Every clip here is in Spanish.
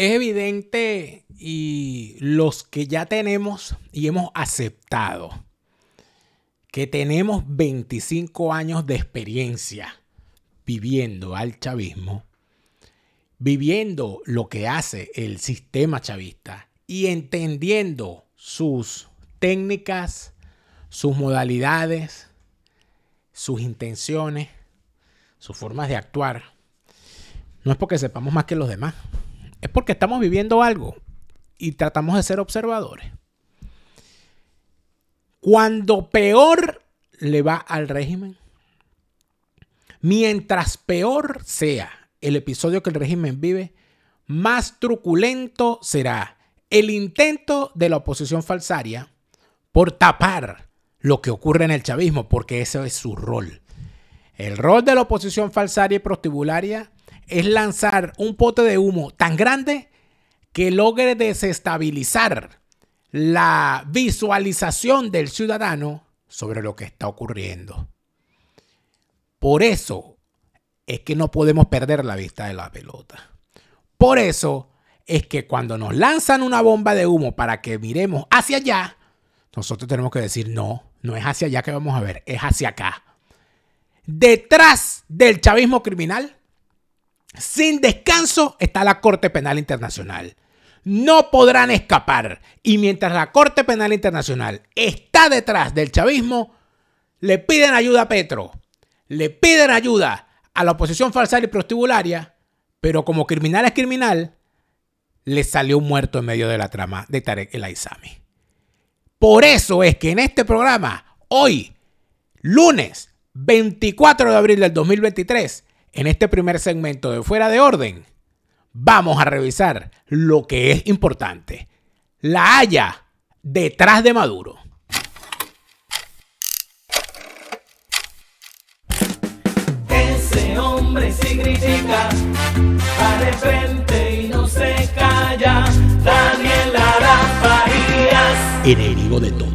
Es evidente y los que ya tenemos y hemos aceptado que tenemos 25 años de experiencia viviendo al chavismo, viviendo lo que hace el sistema chavista y entendiendo sus técnicas, sus modalidades, sus intenciones, sus formas de actuar. No es porque sepamos más que los demás, es porque estamos viviendo algo y tratamos de ser observadores. Cuando peor le va al régimen, mientras peor sea el episodio que el régimen vive, más truculento será el intento de la oposición falsaria por tapar lo que ocurre en el chavismo, porque ese es su rol. El rol de la oposición falsaria y prostibularia es lanzar un pote de humo tan grande que logre desestabilizar la visualización del ciudadano sobre lo que está ocurriendo. Por eso es que no podemos perder la vista de la pelota. Por eso es que cuando nos lanzan una bomba de humo para que miremos hacia allá, nosotros tenemos que decir, no, no es hacia allá que vamos a ver, es hacia acá. Detrás del chavismo criminal sin descanso está la Corte Penal Internacional. No podrán escapar. Y mientras la Corte Penal Internacional está detrás del chavismo, le piden ayuda a Petro, le piden ayuda a la oposición falsa y prostibularia, pero como criminal es criminal, le salió muerto en medio de la trama de Tarek El Aizami. Por eso es que en este programa, hoy, lunes 24 de abril del 2023, en este primer segmento de Fuera de Orden, vamos a revisar lo que es importante. La Haya detrás de Maduro. Ese hombre significa de frente y no se calla. Daniel enemigo de todos.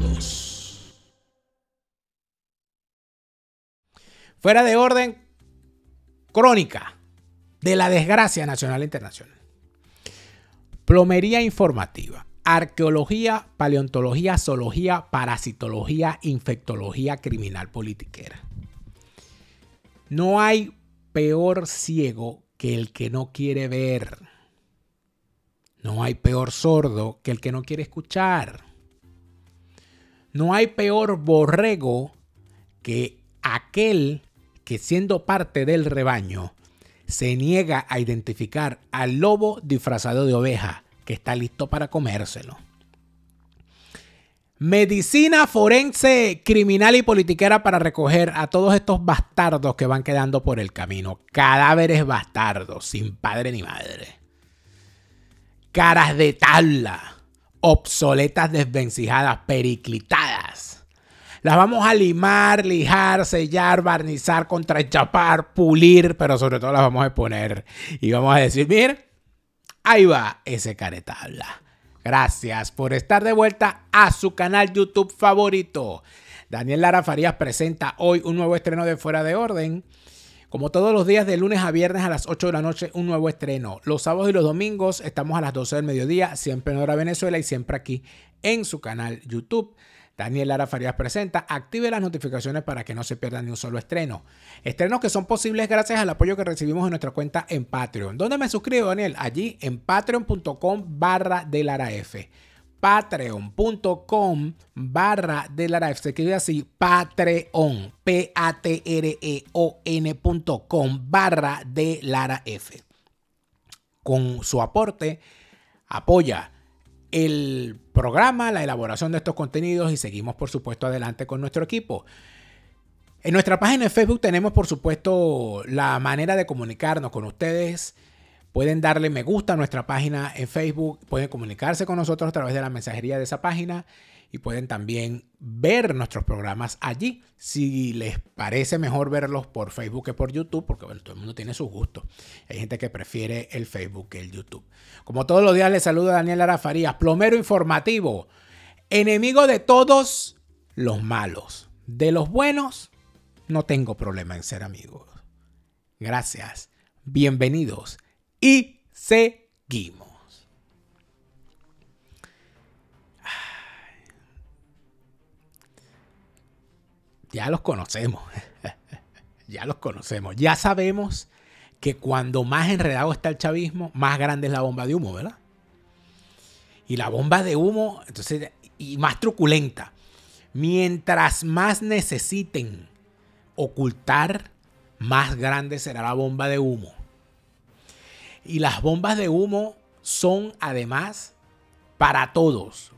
Fuera de orden, Crónica de la desgracia nacional e internacional. Plomería informativa, arqueología, paleontología, zoología, parasitología, infectología criminal politiquera. No hay peor ciego que el que no quiere ver. No hay peor sordo que el que no quiere escuchar. No hay peor borrego que aquel que siendo parte del rebaño, se niega a identificar al lobo disfrazado de oveja que está listo para comérselo. Medicina forense, criminal y politiquera para recoger a todos estos bastardos que van quedando por el camino. Cadáveres bastardos, sin padre ni madre. Caras de tabla, obsoletas desvencijadas, periclitadas las vamos a limar, lijar, sellar, barnizar, contrachapar, pulir, pero sobre todo las vamos a exponer y vamos a decir, mire, ahí va ese caretabla. Gracias por estar de vuelta a su canal YouTube favorito. Daniel Lara Farías presenta hoy un nuevo estreno de Fuera de Orden. Como todos los días de lunes a viernes a las 8 de la noche, un nuevo estreno. Los sábados y los domingos estamos a las 12 del mediodía, siempre en hora Venezuela y siempre aquí en su canal YouTube. Daniel Lara Farías presenta, active las notificaciones para que no se pierdan ni un solo estreno. Estrenos que son posibles gracias al apoyo que recibimos en nuestra cuenta en Patreon. ¿Dónde me suscribo, Daniel? Allí en patreon.com barra de Lara F patreon.com barra de Lara Se escribe así, patreon, p-a-t-r-e-o-n.com barra de Lara F. Con su aporte, apoya el programa, la elaboración de estos contenidos y seguimos por supuesto adelante con nuestro equipo. En nuestra página de Facebook tenemos por supuesto la manera de comunicarnos con ustedes. Pueden darle me gusta a nuestra página en Facebook, pueden comunicarse con nosotros a través de la mensajería de esa página y pueden también ver nuestros programas allí. Si les parece mejor verlos por Facebook que por YouTube, porque todo el mundo tiene sus gustos. Hay gente que prefiere el Facebook que el YouTube. Como todos los días, les saluda Daniel Arafarías, plomero informativo, enemigo de todos los malos. De los buenos, no tengo problema en ser amigos. Gracias, bienvenidos y seguimos. ya los conocemos. ya los conocemos. Ya sabemos que cuando más enredado está el chavismo, más grande es la bomba de humo, ¿verdad? Y la bomba de humo, entonces, y más truculenta. Mientras más necesiten ocultar, más grande será la bomba de humo. Y las bombas de humo son además para todos,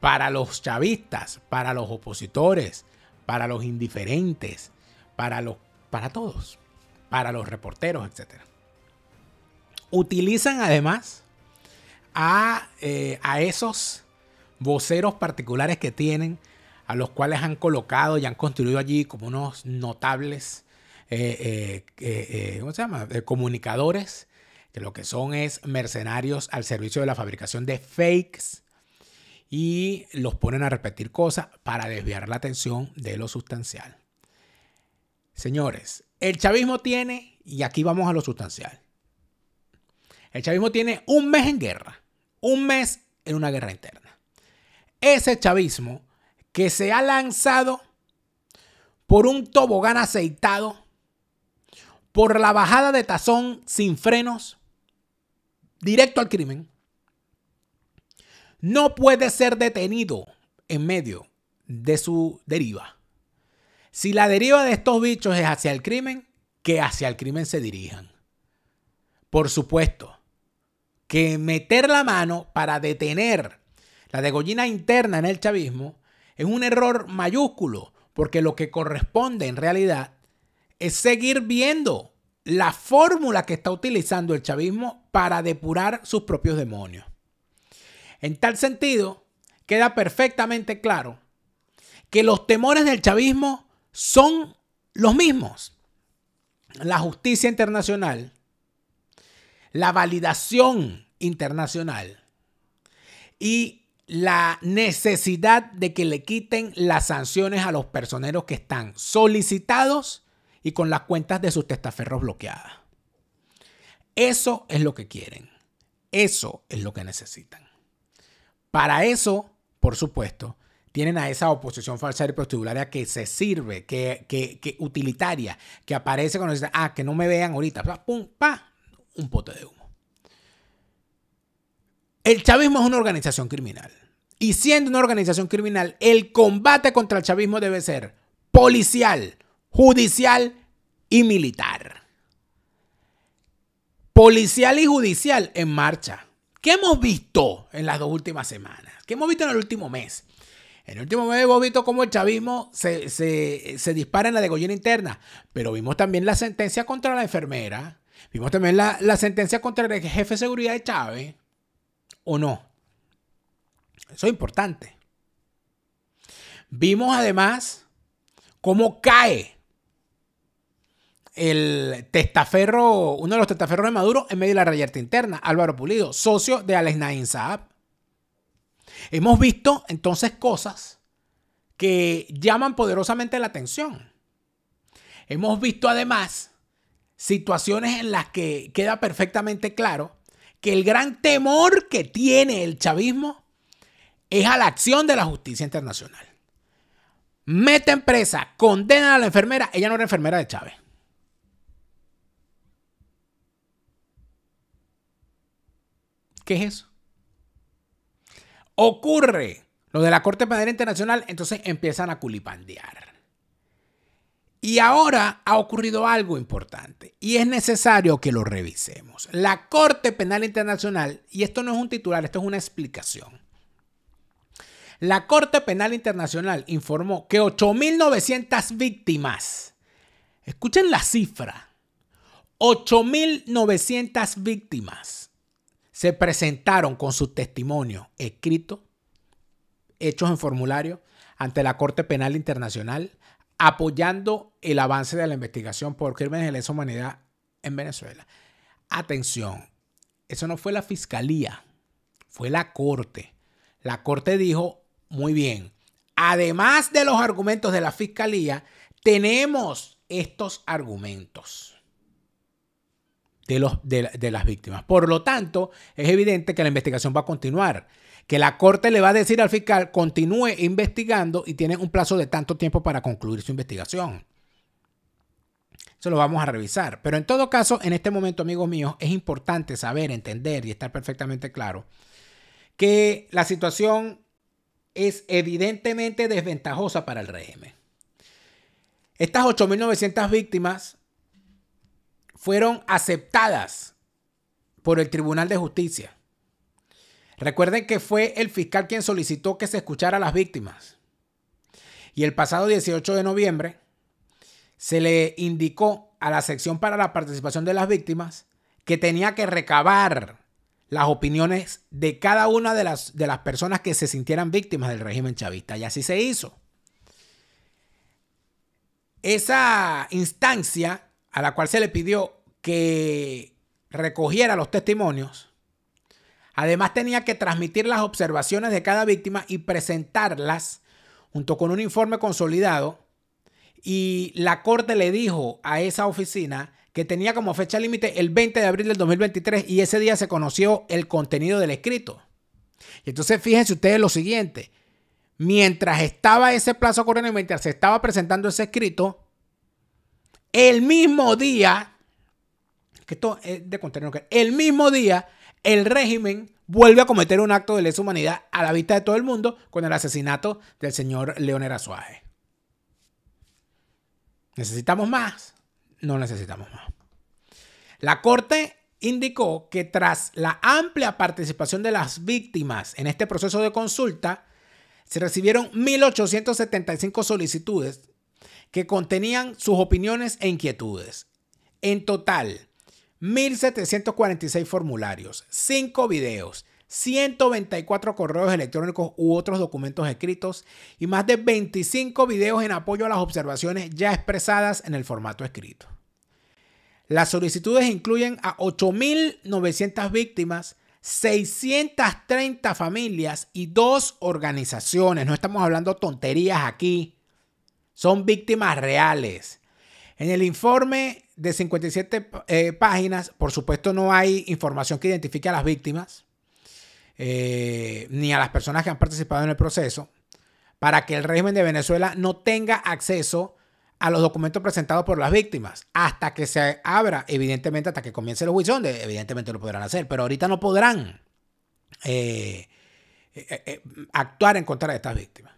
para los chavistas, para los opositores, para los indiferentes, para los para todos, para los reporteros, etc. Utilizan además eh, a, esos voceros particulares que tienen, a los cuales han colocado y han construido allí como unos notables, eh, eh, comunicadores, que lo que son es mercenarios al servicio de la fabricación de fakes y los ponen a repetir cosas para desviar la atención de lo sustancial. Señores, el chavismo tiene, y aquí vamos a lo sustancial, el chavismo tiene un mes en guerra, un mes en una guerra interna. Ese chavismo que se ha lanzado por un tobogán aceitado, por la bajada de tazón sin frenos, directo al crimen, no puede ser detenido en medio de su deriva. Si la deriva de estos bichos es hacia el crimen, que hacia el crimen se dirijan. Por supuesto, que meter la mano para detener la degollina interna en el chavismo es un error mayúsculo, porque lo que corresponde en realidad es seguir viendo la fórmula que está utilizando el chavismo para depurar sus propios demonios. En tal sentido, queda perfectamente claro que los temores del chavismo son los mismos. La justicia internacional, la validación internacional y la necesidad de que le quiten las sanciones a los personeros que están solicitados y con las cuentas de sus testaferros bloqueadas. Eso es lo que quieren. Eso es lo que necesitan. Para eso, por supuesto, tienen a esa oposición falsa y postularia que se sirve, que, que, utilitaria, que aparece cuando dicen, ah, que no me vean ahorita, pum, pa, un pote de humo. El chavismo es una organización criminal. Y siendo una organización criminal, el combate contra el chavismo debe ser policial, judicial y militar. Policial y judicial en marcha. ¿Qué hemos visto en las dos últimas semanas? ¿Qué hemos visto en el último mes? En el último mes hemos visto cómo el chavismo se, dispara en la degollina interna, pero vimos también la sentencia contra la enfermera, vimos también la, la sentencia contra el jefe de seguridad de Chávez, ¿o no? Eso es importante. Vimos además cómo cae el testaferro, uno de los testaferros de Maduro en medio de la rayerta interna, Álvaro Pulido, socio de Alex Saab. Hemos visto entonces cosas que llaman poderosamente la atención. Hemos visto además situaciones en las que queda perfectamente claro que el gran temor que tiene el chavismo es a la acción de la justicia internacional. Meten presa, condena a la enfermera, ella no era enfermera de Chávez. ¿Qué es eso? Ocurre lo de la Corte Penal Internacional, entonces empiezan a culipandear. Y ahora ha ocurrido algo importante y es necesario que lo revisemos. La Corte Penal Internacional, y esto no es un titular, esto es una explicación. La Corte Penal Internacional informó que 8.900 víctimas, escuchen la cifra, 8.900 víctimas se presentaron con su testimonio escrito, hechos en formulario, ante la Corte Penal Internacional, apoyando el avance de la investigación por crímenes de lesa humanidad en Venezuela. Atención, eso no fue la Fiscalía, fue la Corte. La Corte dijo, muy bien, además de los argumentos de la Fiscalía, tenemos estos argumentos de, los, de, las víctimas. Por lo tanto, es evidente que la investigación va a continuar que la corte le va a decir al fiscal continúe investigando y tiene un plazo de tanto tiempo para concluir su investigación. Eso lo vamos a revisar. Pero en todo caso, en este momento, amigos míos, es importante saber, entender y estar perfectamente claro que la situación es evidentemente desventajosa para el régimen. Estas 8.900 víctimas fueron aceptadas por el Tribunal de Justicia. Recuerden que fue el fiscal quien solicitó que se escuchara a las víctimas. Y el pasado 18 de noviembre se le indicó a la sección para la participación de las víctimas que tenía que recabar las opiniones de cada una de las, de las personas que se sintieran víctimas del régimen chavista. Y así se hizo. Esa instancia a la cual se le pidió que recogiera los testimonios. Además tenía que transmitir las observaciones de cada víctima y presentarlas junto con un informe consolidado. Y la corte le dijo a esa oficina que tenía como fecha límite el 20 de abril del 2023 y ese día se conoció el contenido del escrito. Y entonces fíjense ustedes lo siguiente. Mientras estaba ese plazo corriendo mientras se estaba presentando ese escrito, el mismo día, que esto es de contenido, el mismo día el régimen vuelve a cometer un acto de lesa humanidad a la vista de todo el mundo con el asesinato del señor Leonel Azuaje. ¿Necesitamos más? No necesitamos más. La Corte indicó que tras la amplia participación de las víctimas en este proceso de consulta, se recibieron 1.875 solicitudes que contenían sus opiniones e inquietudes. En total, 1.746 formularios, 5 videos, 124 correos electrónicos u otros documentos escritos y más de 25 videos en apoyo a las observaciones ya expresadas en el formato escrito. Las solicitudes incluyen a 8.900 víctimas, 630 familias y dos organizaciones. No estamos hablando tonterías aquí son víctimas reales. En el informe de 57 eh, páginas, por supuesto no hay información que identifique a las víctimas, eh, ni a las personas que han participado en el proceso, para que el régimen de Venezuela no tenga acceso a los documentos presentados por las víctimas, hasta que se abra, evidentemente, hasta que comience el juicio, evidentemente lo podrán hacer, pero ahorita no podrán eh, actuar en contra de estas víctimas.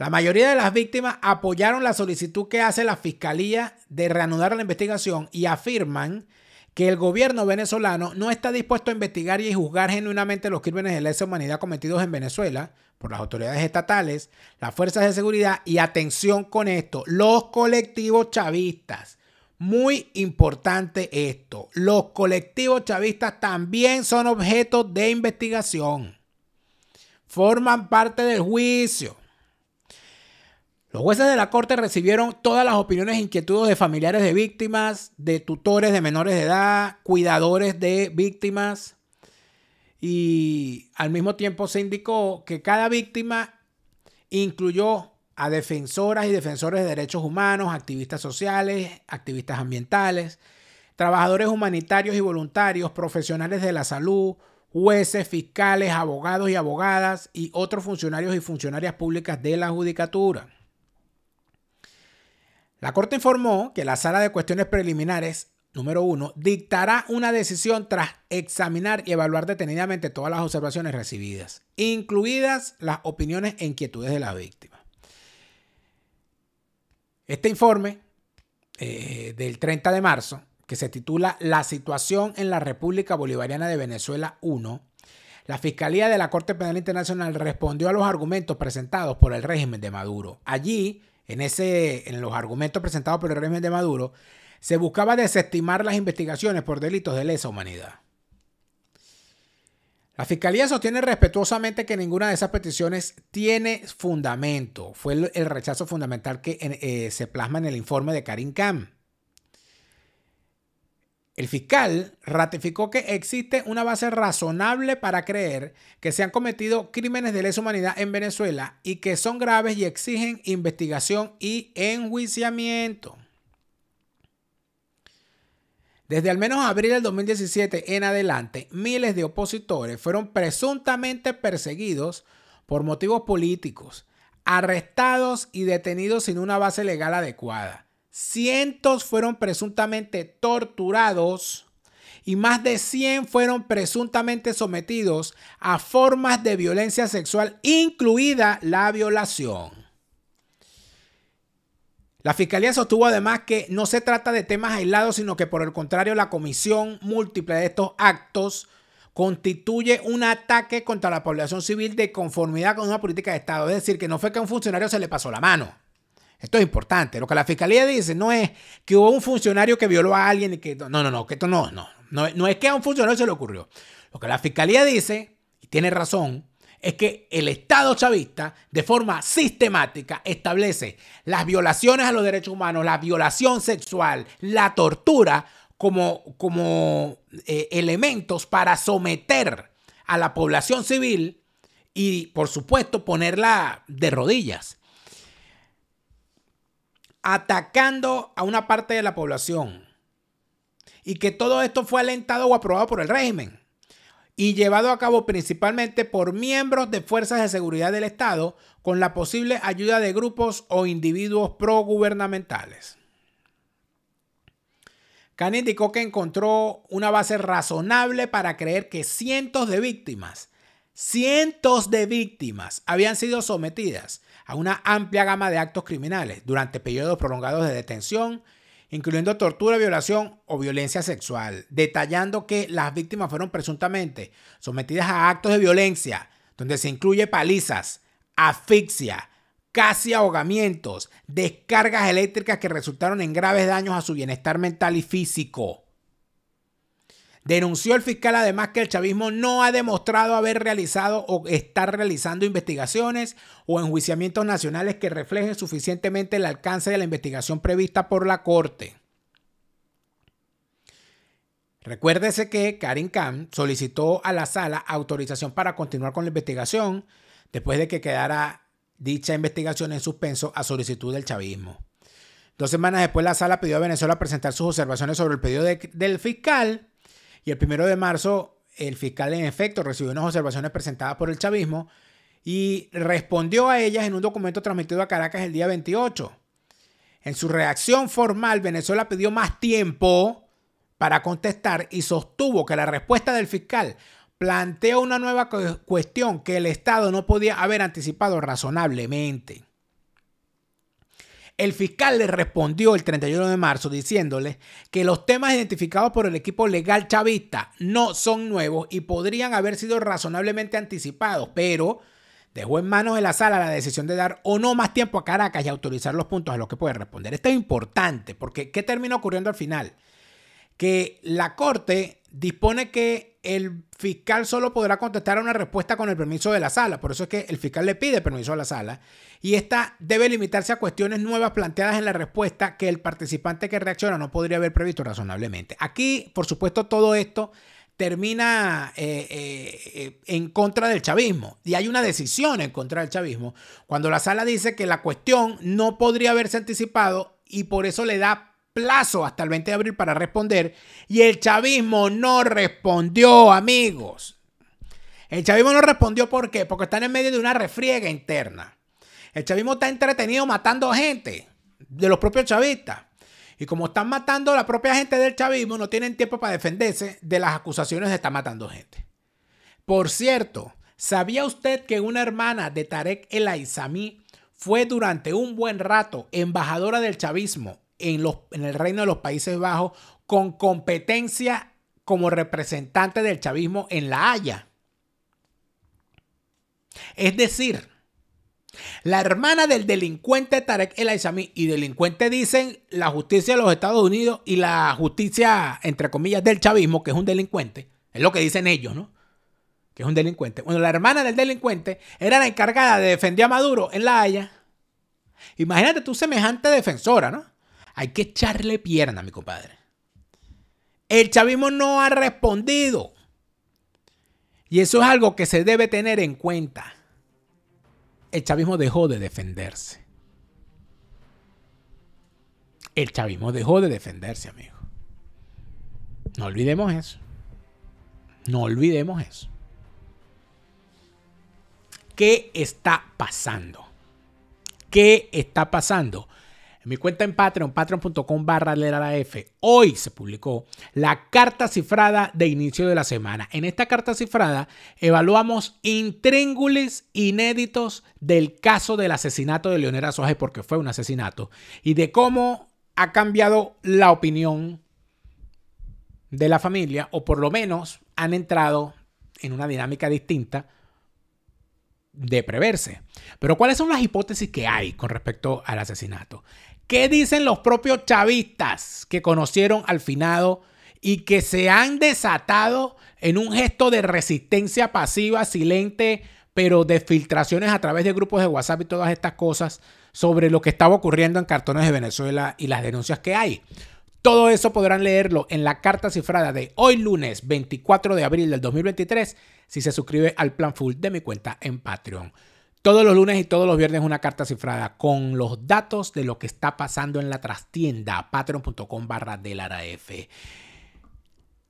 La mayoría de las víctimas apoyaron la solicitud que hace la Fiscalía de reanudar la investigación y afirman que el gobierno venezolano no está dispuesto a investigar y juzgar genuinamente los crímenes de lesa humanidad cometidos en Venezuela por las autoridades estatales, las fuerzas de seguridad y atención con esto, los colectivos chavistas. Muy importante esto, los colectivos chavistas también son objeto de investigación, forman parte del juicio. Los jueces de la corte recibieron todas las opiniones e inquietudes de familiares de víctimas, de tutores de menores de edad, cuidadores de víctimas. Y al mismo tiempo se indicó que cada víctima incluyó a defensoras y defensores de derechos humanos, activistas sociales, activistas ambientales, trabajadores humanitarios y voluntarios, profesionales de la salud, jueces, fiscales, abogados y abogadas y otros funcionarios y funcionarias públicas de la judicatura. La Corte informó que la Sala de Cuestiones Preliminares número 1 dictará una decisión tras examinar y evaluar detenidamente todas las observaciones recibidas, incluidas las opiniones e inquietudes de la víctima. Este informe eh, del 30 de marzo, que se titula La situación en la República Bolivariana de Venezuela 1, la Fiscalía de la Corte Penal Internacional respondió a los argumentos presentados por el régimen de Maduro. Allí en, ese, en los argumentos presentados por el régimen de Maduro, se buscaba desestimar las investigaciones por delitos de lesa humanidad. La Fiscalía sostiene respetuosamente que ninguna de esas peticiones tiene fundamento. Fue el, rechazo fundamental que eh, eh, se plasma en el informe de Karim Khan. El fiscal ratificó que existe una base razonable para creer que se han cometido crímenes de lesa humanidad en Venezuela y que son graves y exigen investigación y enjuiciamiento. Desde al menos abril del 2017 en adelante, miles de opositores fueron presuntamente perseguidos por motivos políticos, arrestados y detenidos sin una base legal adecuada cientos fueron presuntamente torturados y más de 100 fueron presuntamente sometidos a formas de violencia sexual, incluida la violación. La fiscalía sostuvo además que no se trata de temas aislados, sino que por el contrario la comisión múltiple de estos actos constituye un ataque contra la población civil de conformidad con una política de Estado. Es decir, que no fue que a un funcionario se le pasó la mano. Esto es importante. Lo que la fiscalía dice no es que hubo un funcionario que violó a alguien y que. No, no, no, que esto no, no. No, no es que a un funcionario se le ocurrió. Lo que la fiscalía dice, y tiene razón, es que el Estado chavista de forma sistemática establece las violaciones a los derechos humanos, la violación sexual, la tortura como, como eh, elementos para someter a la población civil y por supuesto ponerla de rodillas atacando a una parte de la población. Y que todo esto fue alentado o aprobado por el régimen y llevado a cabo principalmente por miembros de fuerzas de seguridad del Estado con la posible ayuda de grupos o individuos progubernamentales. Khan indicó que encontró una base razonable para creer que cientos de víctimas, cientos de víctimas habían sido sometidas a una amplia gama de actos criminales durante periodos prolongados de detención, incluyendo tortura, violación o violencia sexual, detallando que las víctimas fueron presuntamente sometidas a actos de violencia, donde se incluye palizas, asfixia, casi ahogamientos, descargas eléctricas que resultaron en graves daños a su bienestar mental y físico. Denunció el fiscal además que el chavismo no ha demostrado haber realizado o estar realizando investigaciones o enjuiciamientos nacionales que reflejen suficientemente el alcance de la investigación prevista por la Corte. Recuérdese que Karin Khan solicitó a la sala autorización para continuar con la investigación después de que quedara dicha investigación en suspenso a solicitud del chavismo. Dos semanas después la sala pidió a Venezuela presentar sus observaciones sobre el pedido del fiscal y el primero de marzo, el fiscal en efecto recibió unas observaciones presentadas por el chavismo y respondió a ellas en un documento transmitido a Caracas el día 28. En su reacción formal, Venezuela pidió más tiempo para contestar y sostuvo que la respuesta del fiscal planteó una nueva cuestión que el Estado no podía haber anticipado razonablemente. El fiscal le respondió el 31 de marzo diciéndole que los temas identificados por el equipo legal chavista no son nuevos y podrían haber sido razonablemente anticipados, pero dejó en manos de la sala la decisión de dar o no más tiempo a Caracas y autorizar los puntos a los que puede responder. Esto es importante porque ¿qué termina ocurriendo al final? Que la Corte dispone que el fiscal solo podrá contestar a una respuesta con el permiso de la sala. Por eso es que el fiscal le pide permiso a la sala. Y esta debe limitarse a cuestiones nuevas planteadas en la respuesta que el participante que reacciona no podría haber previsto razonablemente. Aquí, por supuesto, todo esto termina eh, eh, eh, en contra del chavismo. Y hay una decisión en contra del chavismo cuando la sala dice que la cuestión no podría haberse anticipado y por eso le da lazo hasta el 20 de abril para responder y el chavismo no respondió, amigos. El chavismo no respondió ¿por qué? Porque están en medio de una refriega interna. El chavismo está entretenido matando gente de los propios chavistas. Y como están matando a la propia gente del chavismo, no tienen tiempo para defenderse de las acusaciones de estar matando gente. Por cierto, ¿sabía usted que una hermana de Tarek El Aizami fue durante un buen rato embajadora del chavismo en, el Reino de los Países Bajos con competencia como representante del chavismo en La Haya. Es decir, la hermana del delincuente Tarek El Aizami y delincuente dicen la justicia de los Estados Unidos y la justicia, entre comillas, del chavismo, que es un delincuente. Es lo que dicen ellos, ¿no? Que es un delincuente. Bueno, la hermana del delincuente era la encargada de defender a Maduro en La Haya. Imagínate tú semejante defensora, ¿no? Hay que echarle pierna, mi compadre. El chavismo no ha respondido. Y eso es algo que se debe tener en cuenta. El chavismo dejó de defenderse. El chavismo dejó de defenderse, amigo. No olvidemos eso. No olvidemos eso. ¿Qué está pasando? ¿Qué está pasando? En mi cuenta en Patreon, patreon.com barra F, hoy se publicó la carta cifrada de inicio de la semana. En esta carta cifrada evaluamos intríngules inéditos del caso del asesinato de Leonera Azoje, porque fue un asesinato, y de cómo ha cambiado la opinión de la familia, o por lo menos han entrado en una dinámica distinta de preverse. Pero ¿cuáles son las hipótesis que hay con respecto al asesinato? ¿Qué dicen los propios chavistas que conocieron al finado y que se han desatado en un gesto de resistencia pasiva, silente, pero de filtraciones a través de grupos de WhatsApp y todas estas cosas sobre lo que estaba ocurriendo en Cartones de Venezuela y las denuncias que hay? Todo eso podrán leerlo en la carta cifrada de hoy lunes 24 de abril del 2023 si se suscribe al plan full de mi cuenta en Patreon. Todos los lunes y todos los viernes una carta cifrada con los datos de lo que está pasando en la trastienda, patreon.com barra F.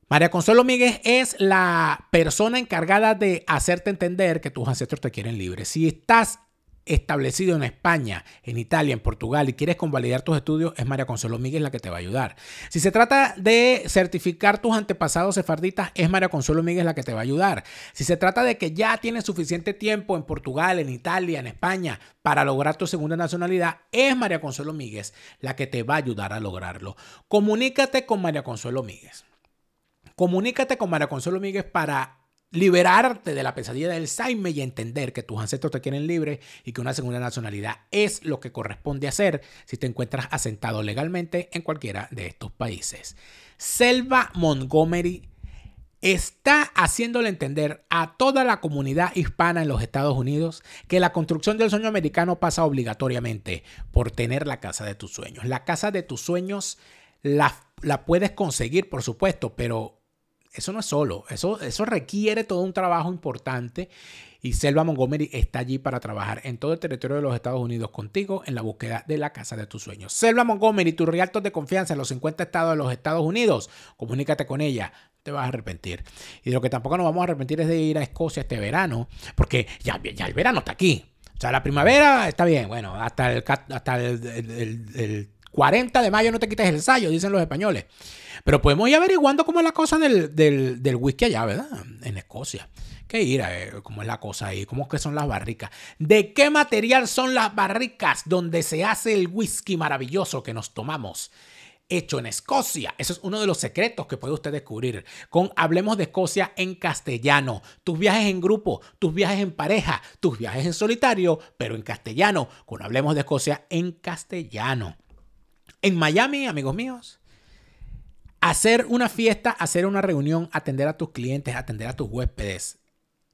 María Consuelo Míguez es la persona encargada de hacerte entender que tus ancestros te quieren libre. Si estás establecido en España, en Italia, en Portugal y quieres convalidar tus estudios, es María Consuelo Míguez la que te va a ayudar. Si se trata de certificar tus antepasados sefarditas, es María Consuelo Míguez la que te va a ayudar. Si se trata de que ya tienes suficiente tiempo en Portugal, en Italia, en España para lograr tu segunda nacionalidad, es María Consuelo Míguez la que te va a ayudar a lograrlo. Comunícate con María Consuelo Míguez. Comunícate con María Consuelo Miguel para liberarte de la pesadilla del Saime y entender que tus ancestros te quieren libre y que una segunda nacionalidad es lo que corresponde hacer si te encuentras asentado legalmente en cualquiera de estos países. Selva Montgomery está haciéndole entender a toda la comunidad hispana en los Estados Unidos que la construcción del sueño americano pasa obligatoriamente por tener la casa de tus sueños. La casa de tus sueños la, la puedes conseguir, por supuesto, pero eso no es solo, eso, eso requiere todo un trabajo importante y Selva Montgomery está allí para trabajar en todo el territorio de los Estados Unidos contigo en la búsqueda de la casa de tus sueños. Selva Montgomery, tu realtor de confianza en los 50 estados de los Estados Unidos. Comunícate con ella, te vas a arrepentir. Y lo que tampoco nos vamos a arrepentir es de ir a Escocia este verano, porque ya, el verano está aquí. O sea, la primavera está bien, bueno, hasta el, hasta el 40 de mayo no te quites el ensayo, dicen los españoles. Pero podemos ir averiguando cómo es la cosa del, whisky allá, ¿verdad? En Escocia. Qué ir eh, cómo es la cosa ahí, cómo es que son las barricas. ¿De qué material son las barricas donde se hace el whisky maravilloso que nos tomamos? hecho en Escocia. Eso es uno de los secretos que puede usted descubrir con Hablemos de Escocia en castellano. Tus viajes en grupo, tus viajes en pareja, tus viajes en solitario, pero en castellano, con Hablemos de Escocia en castellano en Miami, amigos míos, hacer una fiesta, hacer una reunión, atender a tus clientes, atender a tus huéspedes,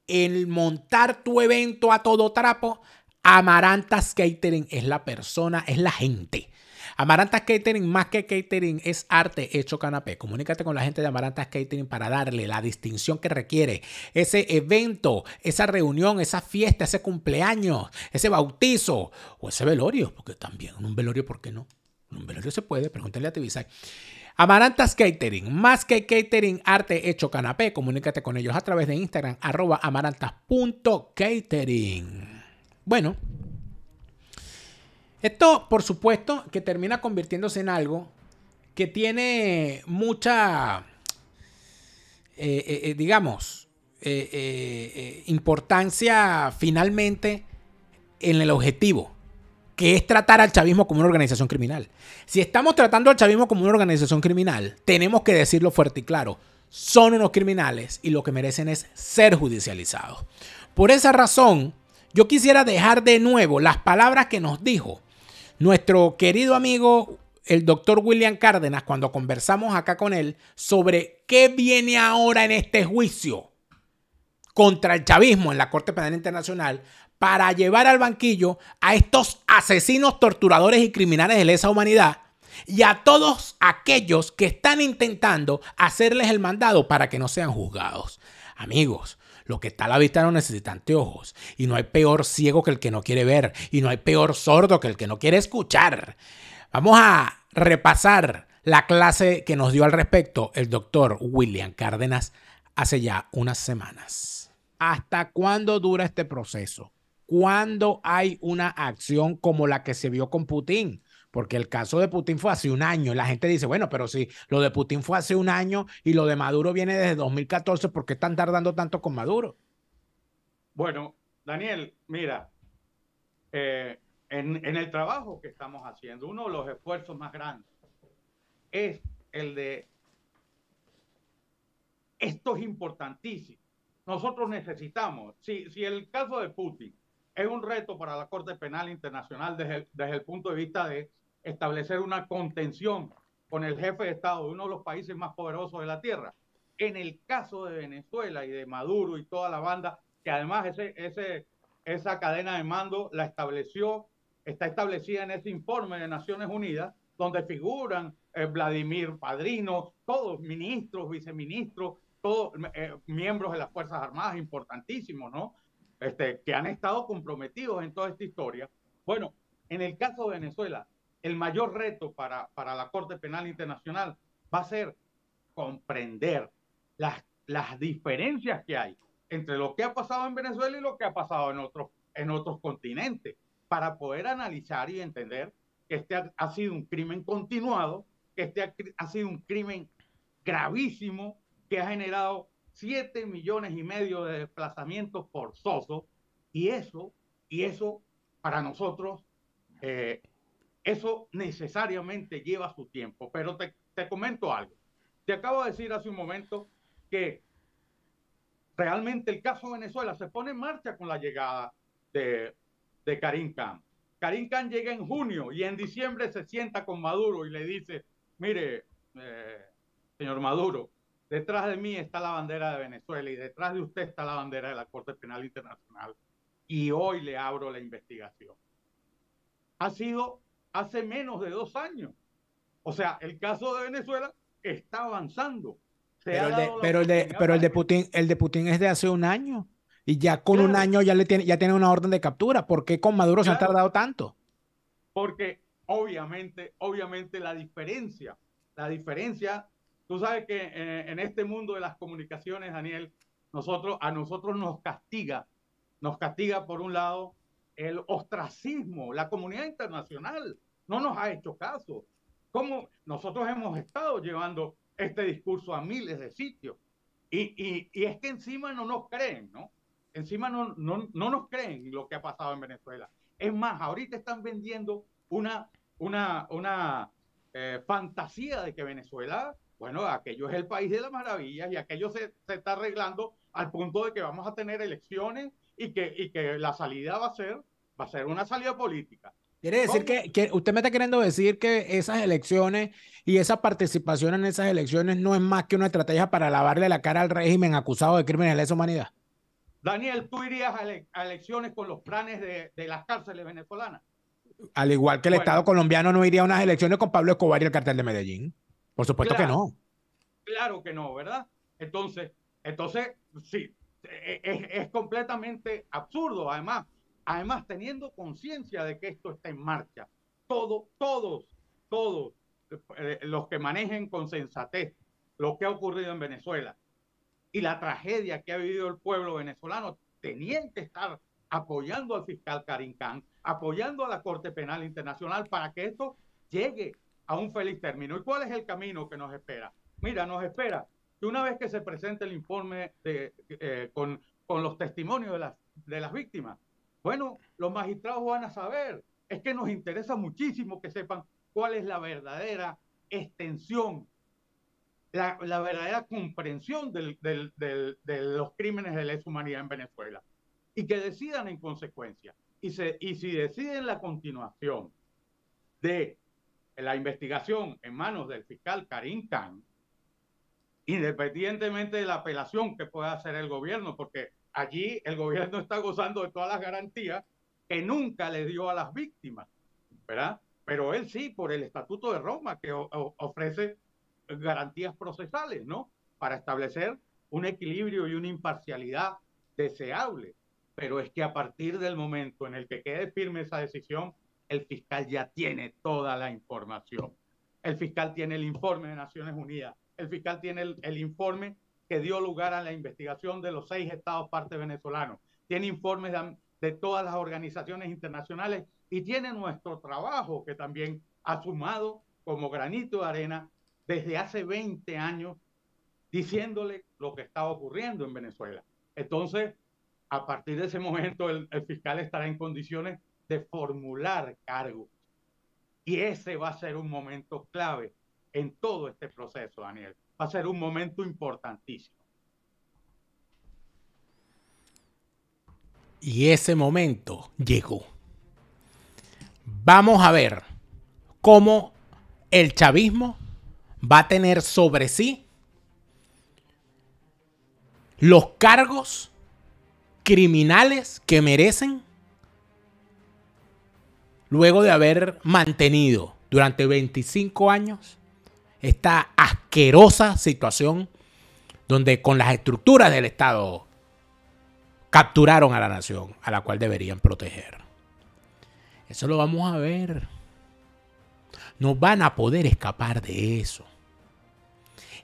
el montar tu evento a todo trapo, Amarantas Catering es la persona, es la gente. Amaranta Catering, más que catering, es arte hecho canapé. Comunícate con la gente de Amaranta Catering para darle la distinción que requiere. Ese evento, esa reunión, esa fiesta, ese cumpleaños, ese bautizo o ese velorio, porque también un velorio, ¿por qué no? Número se puede, pregúntale a Tibisay. Amarantas Catering, más que catering, arte hecho canapé. Comunícate con ellos a través de Instagram, arroba amarantas.catering. Bueno, esto por supuesto que termina convirtiéndose en algo que tiene mucha, eh, eh, eh, digamos, importancia finalmente en el objetivo que es tratar al chavismo como una organización criminal. Si estamos tratando al chavismo como una organización criminal, tenemos que decirlo fuerte y claro, son unos criminales y lo que merecen es ser judicializados. Por esa razón, yo quisiera dejar de nuevo las palabras que nos dijo nuestro querido amigo el doctor William Cárdenas cuando conversamos acá con él sobre qué viene ahora en este juicio contra el chavismo en la Corte Penal Internacional para llevar al banquillo a estos asesinos, torturadores y criminales de lesa humanidad y a todos aquellos que están intentando hacerles el mandado para que no sean juzgados. Amigos, lo que está a la vista no necesita anteojos. Y no hay peor ciego que el que no quiere ver. Y no hay peor sordo que el que no quiere escuchar. Vamos a repasar la clase que nos dio al respecto el doctor William Cárdenas hace ya unas semanas. ¿Hasta cuándo dura este proceso? cuando hay una acción como la que se vio con Putin. Porque el caso de Putin fue hace un año. La gente dice, bueno, pero si lo de Putin fue hace un año y lo de Maduro viene desde 2014, ¿por qué están tardando tanto con Maduro? Bueno, Daniel, mira, eh, en, el trabajo que estamos haciendo, uno de los esfuerzos más grandes es el de esto es importantísimo. Nosotros necesitamos, si, si el caso de Putin es un reto para la Corte Penal Internacional desde el, punto de vista de establecer una contención con el jefe de Estado de uno de los países más poderosos de la Tierra. En el caso de Venezuela y de Maduro y toda la banda, que además ese, ese, esa cadena de mando la estableció, está establecida en ese informe de Naciones Unidas, donde figuran eh, Vladimir Padrino, todos ministros, viceministros, todos eh, miembros de las Fuerzas Armadas importantísimos, ¿no? Este, que han estado comprometidos en toda esta historia. Bueno, en el caso de Venezuela, el mayor reto para, para la Corte Penal Internacional va a ser comprender las, las diferencias que hay entre lo que ha pasado en Venezuela y lo que ha pasado en otros, en otros continentes, para poder analizar y entender que este ha, sido un crimen continuado, que este ha sido un crimen gravísimo que ha generado 7 millones y medio de desplazamientos forzosos y eso, y eso para nosotros, eh, eso necesariamente lleva su tiempo. Pero te, comento algo. Te acabo de decir hace un momento que realmente el caso Venezuela se pone en marcha con la llegada de, de Karim Khan. Karim Khan llega en junio y en diciembre se sienta con Maduro y le dice, mire, eh, señor Maduro, Detrás de mí está la bandera de Venezuela y detrás de usted está la bandera de la Corte Penal Internacional. Y hoy le abro la investigación. Ha sido hace menos de dos años. O sea, el caso de Venezuela está avanzando. pero, el de, pero, el de, Putin, el de es de hace un año. Y ya con un año ya le tiene, ya tiene una orden de captura. ¿Por qué con Maduro se ha tardado tanto? Porque obviamente, obviamente la diferencia, la diferencia Tú sabes que eh, en este mundo de las comunicaciones, Daniel, nosotros, a nosotros nos castiga, nos castiga por un lado el ostracismo, la comunidad internacional no nos ha hecho caso. ¿Cómo nosotros hemos estado llevando este discurso a miles de sitios? Y, es que encima no nos creen, ¿no? Encima no, no, nos creen lo que ha pasado en Venezuela. Es más, ahorita están vendiendo una, una, una eh, fantasía de que Venezuela bueno, aquello es el país de las maravillas y aquello se, está arreglando al punto de que vamos a tener elecciones y que, que la salida va a ser va a ser una salida política. Quiere decir que, usted me está queriendo decir que esas elecciones y esa participación en esas elecciones no es más que una estrategia para lavarle la cara al régimen acusado de crímenes de lesa humanidad. Daniel, ¿tú irías a, elecciones con los planes de, las cárceles venezolanas? Al igual que el Estado colombiano no iría a unas elecciones con Pablo Escobar y el cartel de Medellín. Por supuesto que no. Claro que no, ¿verdad? Entonces, entonces sí, e, e, es, completamente absurdo, además, además teniendo conciencia de que esto está en marcha. todos, todos, todos eh, los que manejen con sensatez lo que ha ocurrido en Venezuela y la tragedia que ha vivido el pueblo venezolano, tenían que estar apoyando al fiscal Karim Khan, apoyando a la Corte Penal Internacional para que esto llegue a un feliz término. ¿Y cuál es el camino que nos espera? Mira, nos espera que una vez que se presente el informe de, eh, con, con, los testimonios de las, de las víctimas, bueno, los magistrados van a saber. Es que nos interesa muchísimo que sepan cuál es la verdadera extensión, la, la verdadera comprensión de los crímenes de lesa humanidad en Venezuela y que decidan en consecuencia. Y, se, y si deciden la continuación de la investigación en manos del fiscal Karim Khan, independientemente de la apelación que pueda hacer el gobierno, porque allí el gobierno está gozando de todas las garantías que nunca le dio a las víctimas, ¿verdad? Pero él sí, por el Estatuto de Roma, que ofrece garantías procesales, ¿no? Para establecer un equilibrio y una imparcialidad deseable. Pero es que a partir del momento en el que quede firme esa decisión, el fiscal ya tiene toda la información. El fiscal tiene el informe de Naciones Unidas, el fiscal tiene el, informe que dio lugar a la investigación de los seis estados parte venezolanos, tiene informes de, todas las organizaciones internacionales y tiene nuestro trabajo que también ha sumado como granito de arena desde hace 20 años diciéndole lo que estaba ocurriendo en Venezuela. Entonces, a partir de ese momento, el, fiscal estará en condiciones de formular cargos. Y ese va a ser un momento clave en todo este proceso, Daniel. Va a ser un momento importantísimo. Y ese momento llegó. Vamos a ver cómo el chavismo va a tener sobre sí los cargos criminales que merecen luego de haber mantenido durante 25 años esta asquerosa situación donde con las estructuras del Estado capturaron a la nación a la cual deberían proteger. Eso lo vamos a ver. No van a poder escapar de eso.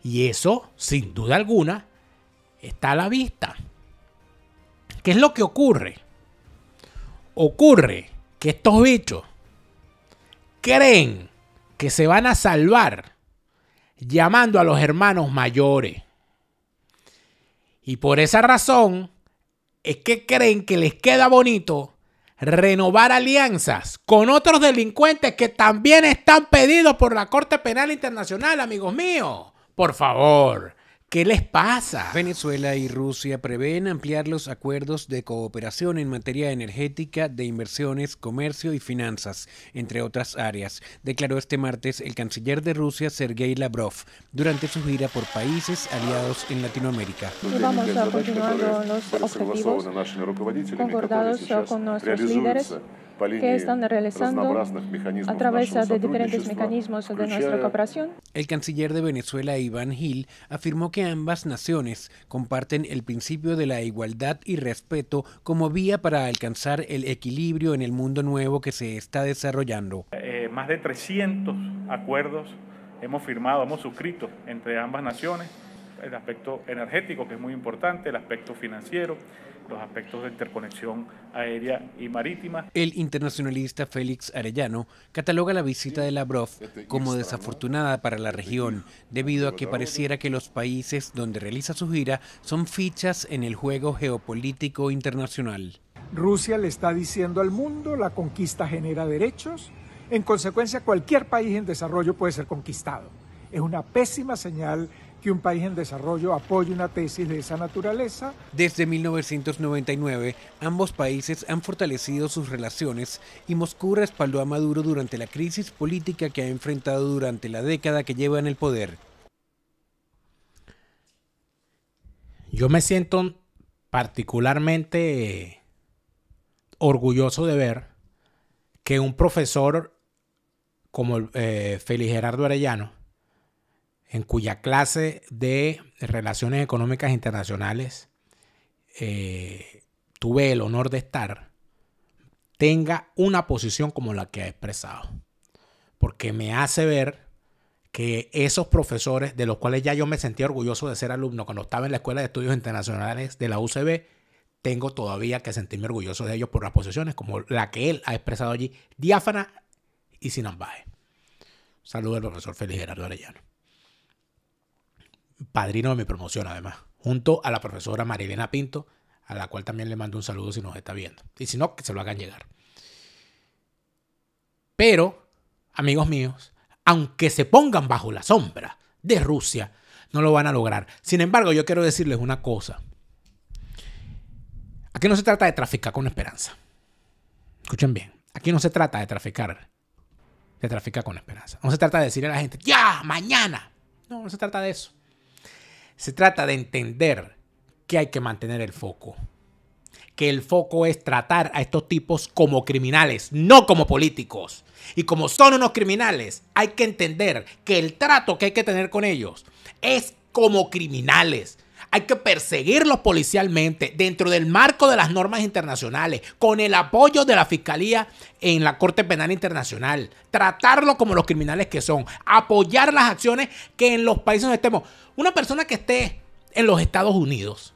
Y eso, sin duda alguna, está a la vista. ¿Qué es lo que ocurre? Ocurre que estos bichos creen que se van a salvar llamando a los hermanos mayores. Y por esa razón es que creen que les queda bonito renovar alianzas con otros delincuentes que también están pedidos por la Corte Penal Internacional, amigos míos. Por favor, ¿Qué les pasa? Venezuela y Rusia prevén ampliar los acuerdos de cooperación en materia energética, de inversiones, comercio y finanzas, entre otras áreas, declaró este martes el canciller de Rusia, Sergei Lavrov, durante su gira por países aliados en Latinoamérica. vamos a continuar los objetivos concordados con nuestros líderes que están realizando a través de diferentes mecanismos de nuestra cooperación. El canciller de Venezuela, Iván Gil, afirmó que ambas naciones comparten el principio de la igualdad y respeto como vía para alcanzar el equilibrio en el mundo nuevo que se está desarrollando. Eh, más de 300 acuerdos hemos firmado, hemos suscrito entre ambas naciones el aspecto energético, que es muy importante, el aspecto financiero, los aspectos de interconexión aérea y marítima. El internacionalista Félix Arellano cataloga la visita de Lavrov este como desafortunada para la este región, debido a este que pareciera que los países donde realiza su gira son fichas en el juego geopolítico internacional. Rusia le está diciendo al mundo la conquista genera derechos, en consecuencia cualquier país en desarrollo puede ser conquistado. Es una pésima señal que un país en desarrollo apoye una tesis de esa naturaleza. Desde 1999, ambos países han fortalecido sus relaciones y Moscú respaldó a Maduro durante la crisis política que ha enfrentado durante la década que lleva en el poder. Yo me siento particularmente orgulloso de ver que un profesor como el eh, Gerardo Arellano, en cuya clase de Relaciones Económicas Internacionales eh, tuve el honor de estar, tenga una posición como la que ha expresado. Porque me hace ver que esos profesores, de los cuales ya yo me sentía orgulloso de ser alumno cuando estaba en la Escuela de Estudios Internacionales de la UCB, tengo todavía que sentirme orgulloso de ellos por las posiciones como la que él ha expresado allí, diáfana y sin ambaje. Saludos al profesor Félix Gerardo Arellano padrino de mi promoción, además, junto a la profesora Marilena Pinto, a la cual también le mando un saludo si nos está viendo. Y si no, que se lo hagan llegar. Pero, amigos míos, aunque se pongan bajo la sombra de Rusia, no lo van a lograr. Sin embargo, yo quiero decirles una cosa. Aquí no se trata de traficar con esperanza. Escuchen bien. Aquí no se trata de traficar. De traficar con esperanza. No se trata de decirle a la gente, ya, mañana. No, no se trata de eso. Se trata de entender que hay que mantener el foco. Que el foco es tratar a estos tipos como criminales, no como políticos. Y como son unos criminales, hay que entender que el trato que hay que tener con ellos es como criminales hay que perseguirlos policialmente dentro del marco de las normas internacionales, con el apoyo de la Fiscalía en la Corte Penal Internacional, tratarlos como los criminales que son, apoyar las acciones que en los países donde estemos. Una persona que esté en los Estados Unidos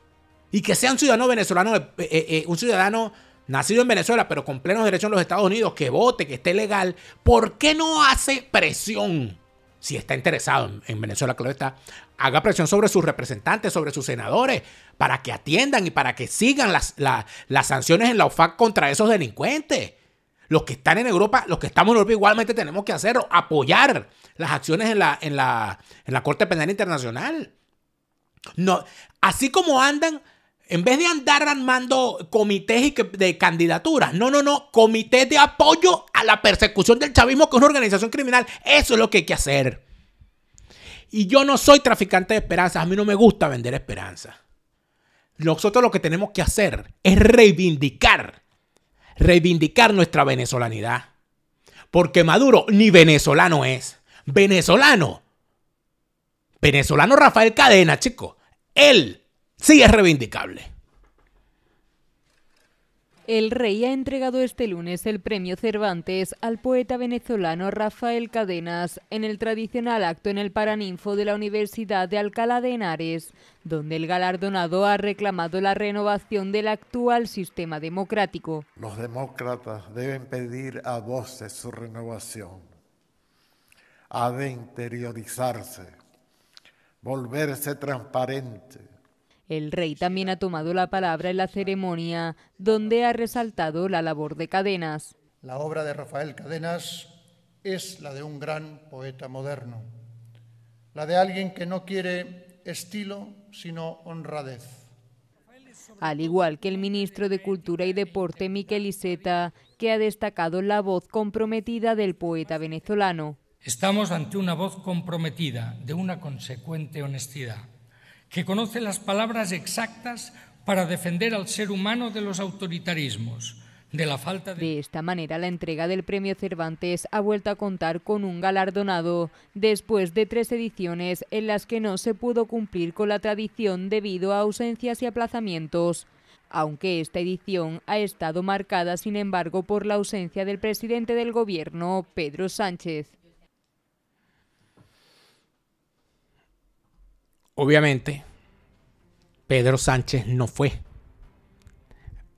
y que sea un ciudadano venezolano, eh, eh, eh, un ciudadano nacido en Venezuela, pero con plenos derechos en los Estados Unidos, que vote, que esté legal, ¿por qué no hace presión? si está interesado en, Venezuela, claro está, haga presión sobre sus representantes, sobre sus senadores, para que atiendan y para que sigan las, sanciones en la OFAC contra esos delincuentes. Los que están en Europa, los que estamos en Europa igualmente tenemos que hacerlo, apoyar las acciones en la, en la Corte Penal Internacional. No, así como andan en vez de andar armando comités de candidaturas, no, no, no, comités de apoyo a la persecución del chavismo, que es una organización criminal. Eso es lo que hay que hacer. Y yo no soy traficante de esperanzas, a mí no me gusta vender esperanzas. Nosotros lo que tenemos que hacer es reivindicar, reivindicar nuestra venezolanidad. Porque Maduro ni venezolano es, venezolano. Venezolano Rafael Cadena, chico. Él sí es reivindicable. El rey ha entregado este lunes el premio Cervantes al poeta venezolano Rafael Cadenas en el tradicional acto en el Paraninfo de la Universidad de Alcalá de Henares, donde el galardonado ha reclamado la renovación del actual sistema democrático. Los demócratas deben pedir a voces su renovación. Ha de interiorizarse, volverse transparente el rey también ha tomado la palabra en la ceremonia, donde ha resaltado la labor de Cadenas. La obra de Rafael Cadenas es la de un gran poeta moderno, la de alguien que no quiere estilo, sino honradez. Al igual que el ministro de Cultura y Deporte, Miquel Iseta, que ha destacado la voz comprometida del poeta venezolano. Estamos ante una voz comprometida, de una consecuente honestidad que conoce las palabras exactas para defender al ser humano de los autoritarismos, de la falta de... De esta manera, la entrega del premio Cervantes ha vuelto a contar con un galardonado, después de tres ediciones en las que no se pudo cumplir con la tradición debido a ausencias y aplazamientos. Aunque esta edición ha estado marcada, sin embargo, por la ausencia del presidente del Gobierno, Pedro Sánchez. Obviamente, Pedro Sánchez no fue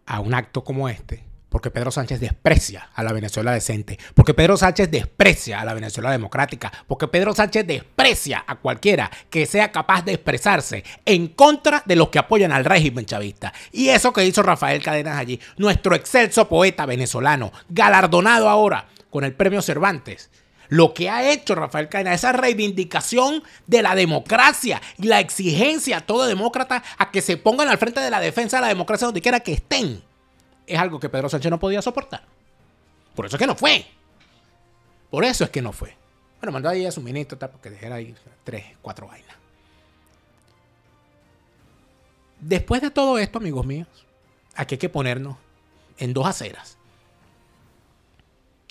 a un acto como este, porque Pedro Sánchez desprecia a la Venezuela decente, porque Pedro Sánchez desprecia a la Venezuela democrática, porque Pedro Sánchez desprecia a cualquiera que sea capaz de expresarse en contra de los que apoyan al régimen chavista. Y eso que hizo Rafael Cadenas allí, nuestro excelso poeta venezolano, galardonado ahora con el premio Cervantes lo que ha hecho Rafael Cadena, esa reivindicación de la democracia y la exigencia a todo demócrata a que se pongan al frente de la defensa de la democracia donde quiera que estén, es algo que Pedro Sánchez no podía soportar. Por eso es que no fue. Por eso es que no fue. Bueno, mandó ahí a su ministro para que ahí tres, cuatro vainas. Después de todo esto, amigos míos, aquí hay que ponernos en dos aceras.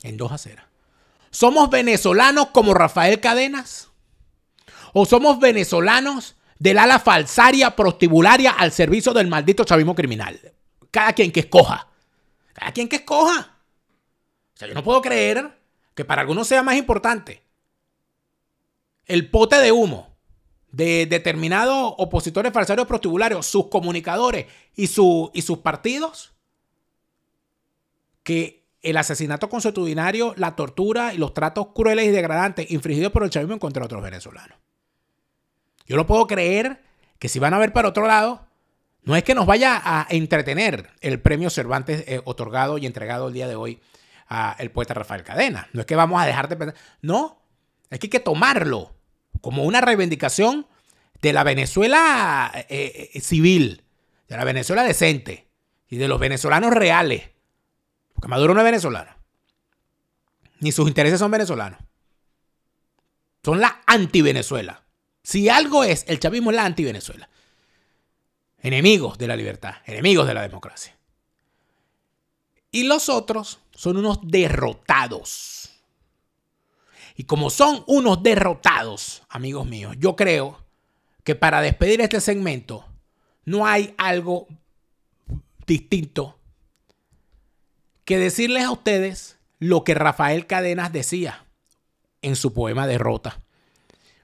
En dos aceras. ¿Somos venezolanos como Rafael Cadenas? ¿O somos venezolanos del ala falsaria, prostibularia al servicio del maldito chavismo criminal? Cada quien que escoja. Cada quien que escoja. O sea, yo no puedo creer que para algunos sea más importante el pote de humo de determinados opositores falsarios prostibularios, sus comunicadores y, y sus partidos, que el asesinato consuetudinario, la tortura y los tratos crueles y degradantes infringidos por el chavismo contra otros venezolanos. Yo no puedo creer que si van a ver para otro lado, no es que nos vaya a entretener el premio Cervantes eh, otorgado y entregado el día de hoy al poeta Rafael Cadena. No es que vamos a dejar de pensar. No, es que hay que tomarlo como una reivindicación de la Venezuela eh, eh, civil, de la Venezuela decente y de los venezolanos reales porque Maduro no es venezolano. Ni sus intereses son venezolanos. Son la anti-Venezuela. Si algo es, el chavismo es la anti-Venezuela. Enemigos de la libertad, enemigos de la democracia. Y los otros son unos derrotados. Y como son unos derrotados, amigos míos, yo creo que para despedir este segmento no hay algo distinto que decirles a ustedes lo que Rafael Cadenas decía en su poema Derrota.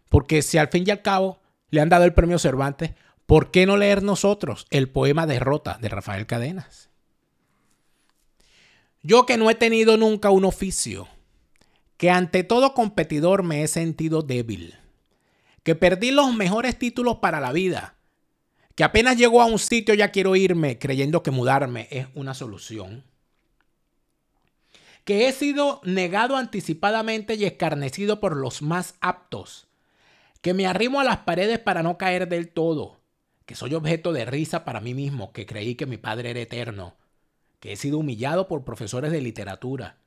Porque si al fin y al cabo le han dado el premio Cervantes, ¿por qué no leer nosotros el poema Derrota de Rafael Cadenas? Yo que no he tenido nunca un oficio, que ante todo competidor me he sentido débil, que perdí los mejores títulos para la vida, que apenas llego a un sitio ya quiero irme creyendo que mudarme es una solución que he sido negado anticipadamente y escarnecido por los más aptos, que me arrimo a las paredes para no caer del todo, que soy objeto de risa para mí mismo, que creí que mi padre era eterno, que he sido humillado por profesores de literatura,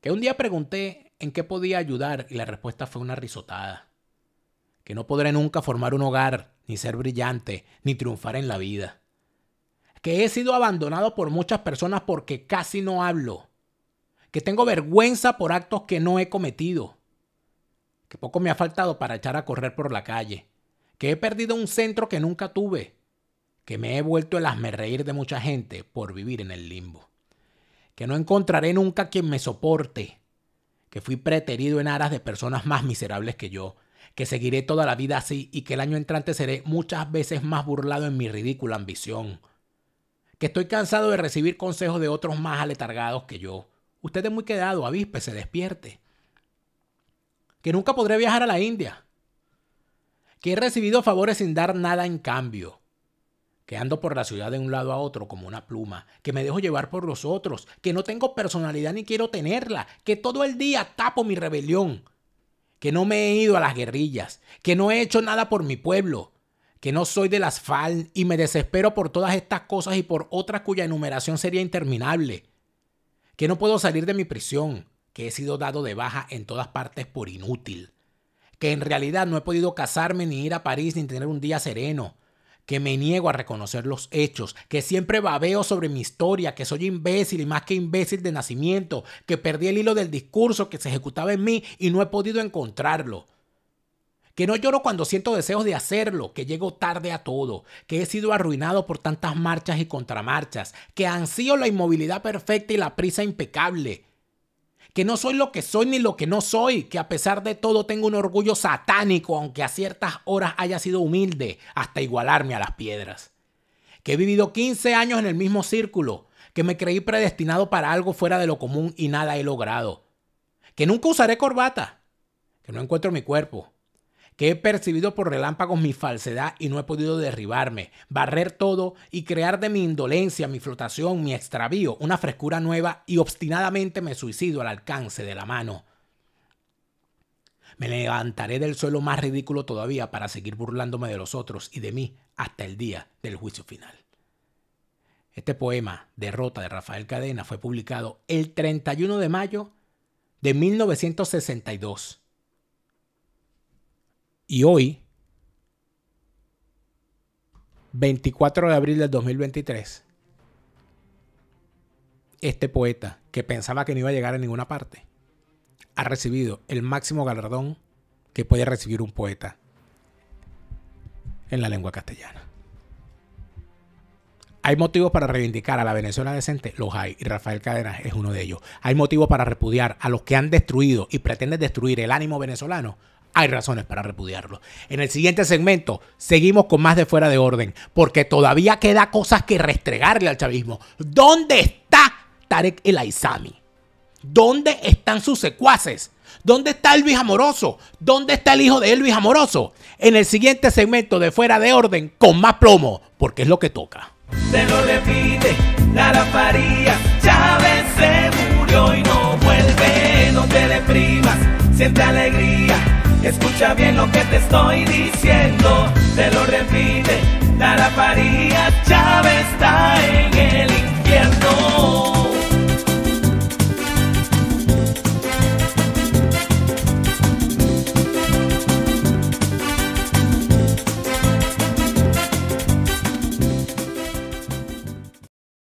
que un día pregunté en qué podía ayudar y la respuesta fue una risotada, que no podré nunca formar un hogar, ni ser brillante, ni triunfar en la vida que he sido abandonado por muchas personas porque casi no hablo, tengo vergüenza por actos que no he cometido, que poco me ha faltado para echar a correr por la calle, que he perdido un centro que nunca tuve, que me he vuelto el asmerreír de mucha gente por vivir en el limbo, que no encontraré nunca quien me soporte, que fui preterido en aras de personas más miserables que yo, que seguiré toda la vida así y que el año entrante seré muchas veces más burlado en mi ridícula ambición, que estoy cansado de recibir consejos de otros más aletargados que yo, Usted es muy quedado, avíspe se despierte. Que nunca podré viajar a la India. Que he recibido favores sin dar nada en cambio. Que ando por la ciudad de un lado a otro como una pluma. Que me dejo llevar por los otros. Que no tengo personalidad ni quiero tenerla. Que todo el día tapo mi rebelión. Que no me he ido a las guerrillas. Que no he hecho nada por mi pueblo que no soy de las FAL y me desespero por todas estas cosas y por otras cuya enumeración sería interminable que no puedo salir de mi prisión, que he sido dado de baja en todas partes por inútil, que en realidad no he podido casarme ni ir a París ni tener un día sereno, que me niego a reconocer los hechos, que siempre babeo sobre mi historia, que soy imbécil y más que imbécil de nacimiento, que perdí el hilo del discurso que se ejecutaba en mí y no he podido encontrarlo que no lloro cuando siento deseos de hacerlo, que llego tarde a todo, que he sido arruinado por tantas marchas y contramarchas, que ansío la inmovilidad perfecta y la prisa impecable, que no soy lo que soy ni lo que no soy, que a pesar de todo tengo un orgullo satánico, aunque a ciertas horas haya sido humilde hasta igualarme a las piedras, que he vivido 15 años en el mismo círculo, que me creí predestinado para algo fuera de lo común y nada he logrado, que nunca usaré corbata, que no encuentro mi cuerpo, que he percibido por relámpagos mi falsedad y no he podido derribarme, barrer todo y crear de mi indolencia, mi flotación, mi extravío, una frescura nueva y obstinadamente me suicido al alcance de la mano. Me levantaré del suelo más ridículo todavía para seguir burlándome de los otros y de mí hasta el día del juicio final. Este poema, Derrota de Rafael Cadena, fue publicado el 31 de mayo de 1962 y hoy, 24 de abril del 2023, este poeta que pensaba que no iba a llegar a ninguna parte, ha recibido el máximo galardón que puede recibir un poeta en la lengua castellana. Hay motivos para reivindicar a la Venezuela decente, los hay, y Rafael Cadenas es uno de ellos. Hay motivos para repudiar a los que han destruido y pretenden destruir el ánimo venezolano, hay razones para repudiarlo. En el siguiente segmento seguimos con más de fuera de orden, porque todavía queda cosas que restregarle al chavismo. ¿Dónde está Tarek El Aizami? ¿Dónde están sus secuaces? ¿Dónde está Elvis Amoroso? ¿Dónde está el hijo de Elvis Amoroso? En el siguiente segmento de Fuera de Orden con más plomo, porque es lo que toca. Se lo repite, se murió y no vuelve, no te deprimas, siente alegría Escucha bien lo que te estoy diciendo, te lo repite. la Paría Chávez está en el infierno.